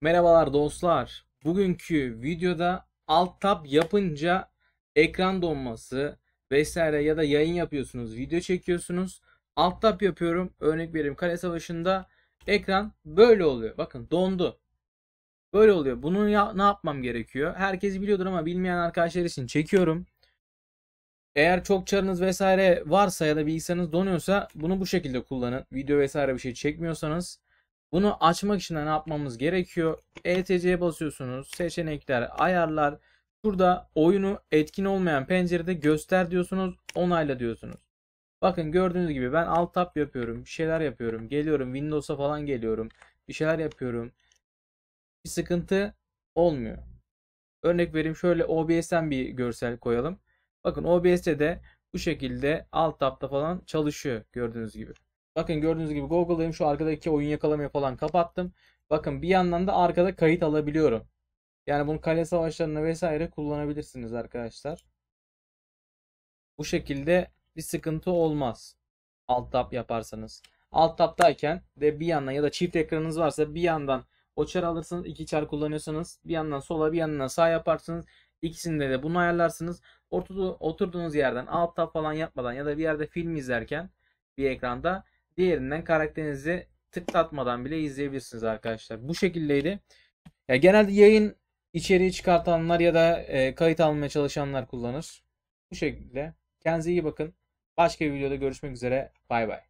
Merhabalar dostlar. Bugünkü videoda alt tab yapınca ekran donması vesaire ya da yayın yapıyorsunuz, video çekiyorsunuz. Alt tab yapıyorum. Örnek vereyim Kale Savaşı'nda ekran böyle oluyor. Bakın dondu. Böyle oluyor. Bunu ya, ne yapmam gerekiyor? Herkes biliyordur ama bilmeyen arkadaşlar için çekiyorum. Eğer çok çarınız vesaire varsa ya da bilgisayarınız donuyorsa bunu bu şekilde kullanın. Video vesaire bir şey çekmiyorsanız bunu açmak için de ne yapmamız gerekiyor? ETC'ye basıyorsunuz. Seçenekler, ayarlar. Burada oyunu etkin olmayan pencerede göster diyorsunuz. Onayla diyorsunuz. Bakın gördüğünüz gibi ben alt tab yapıyorum. Bir şeyler yapıyorum. Geliyorum Windows'a falan geliyorum. Bir şeyler yapıyorum. Bir sıkıntı olmuyor. Örnek vereyim şöyle OBS'ten bir görsel koyalım. Bakın OBS'de de bu şekilde alt tabda falan çalışıyor gördüğünüz gibi. Bakın gördüğünüz gibi Google'dayım. Şu arkadaki oyun yakalamayı falan kapattım. Bakın bir yandan da arkada kayıt alabiliyorum. Yani bunu kale savaşlarına vesaire kullanabilirsiniz arkadaşlar. Bu şekilde bir sıkıntı olmaz. Alt tab yaparsanız. Alt tabdayken de bir yandan ya da çift ekranınız varsa bir yandan o çar alırsınız. iki çar kullanıyorsanız bir yandan sola bir yandan sağ yaparsınız. İkisinde de bunu ayarlarsınız. Oturduğunuz yerden alt tab falan yapmadan ya da bir yerde film izlerken bir ekranda diğerinden karakterinizi tıklatmadan bile izleyebilirsiniz arkadaşlar. Bu şekildeydi. Ya genelde yayın içeriği çıkartanlar ya da e, kayıt almaya çalışanlar kullanır. Bu şekilde. Kendinize iyi bakın. Başka bir videoda görüşmek üzere. Bay bay.